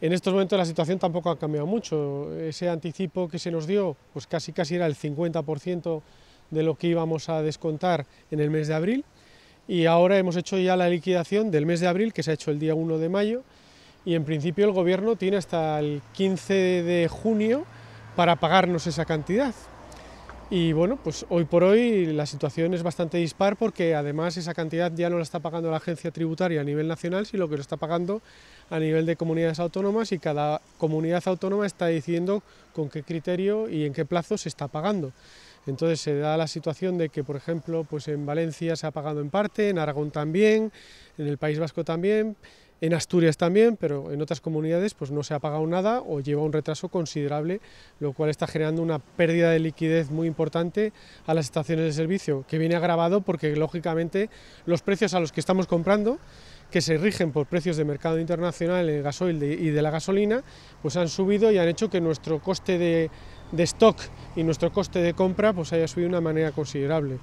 En estos momentos la situación tampoco ha cambiado mucho. Ese anticipo que se nos dio, pues casi casi era el 50% de lo que íbamos a descontar en el mes de abril y ahora hemos hecho ya la liquidación del mes de abril, que se ha hecho el día 1 de mayo, y en principio el gobierno tiene hasta el 15 de junio para pagarnos esa cantidad, y bueno, pues hoy por hoy la situación es bastante dispar porque además esa cantidad ya no la está pagando la agencia tributaria a nivel nacional, sino que lo está pagando a nivel de comunidades autónomas y cada comunidad autónoma está diciendo con qué criterio y en qué plazo se está pagando. Entonces se da la situación de que, por ejemplo, pues en Valencia se ha pagado en parte, en Aragón también, en el País Vasco también, en Asturias también, pero en otras comunidades pues no se ha pagado nada o lleva un retraso considerable, lo cual está generando una pérdida de liquidez muy importante a las estaciones de servicio, que viene agravado porque lógicamente los precios a los que estamos comprando que se rigen por precios de mercado internacional el gasoil y de la gasolina, pues han subido y han hecho que nuestro coste de, stock y nuestro coste de compra pues haya subido de una manera considerable.